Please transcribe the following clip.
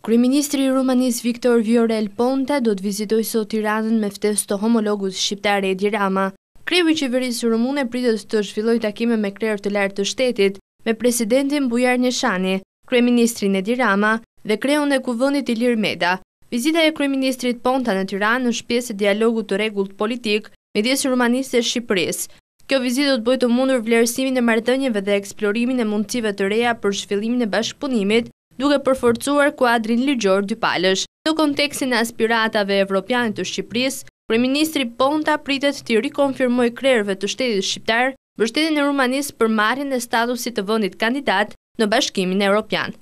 Kryeministri i Rumanisë Viktor Viorel Ponte do të vizitojë sot Tiranën me ftesë të homologut shqiptar Edi Rama. Kreu i qeverisë rumune pritet të zhvillojë takime me krerët të lartë të shtetit, me presidentin Bujar Njëshani, kryeministrin Edi Rama dhe kreun e kuvendit Ilir Meda. Vizita e kryeministrit Ponta në Tiranë është pjesë e dialogut të rregullt politik midis Rumanisë dhe Shqipërisë. Kjo vizitë do të bëjë të mundur vlerësimin e marrëdhënieve dhe eksplorimin e mundësive të reja për zhvillimin e bashkëpunimit duke përforcuar kuadrin ligjor dy palësh. Në konteksin e aspiratave evropianit të Shqipëris, Preministri Ponta pritet të rikonfirmoj krerve të shtetit shqiptar, bështetin e Rumanis për marjen e statusit të vëndit kandidat në bashkimin e Europian.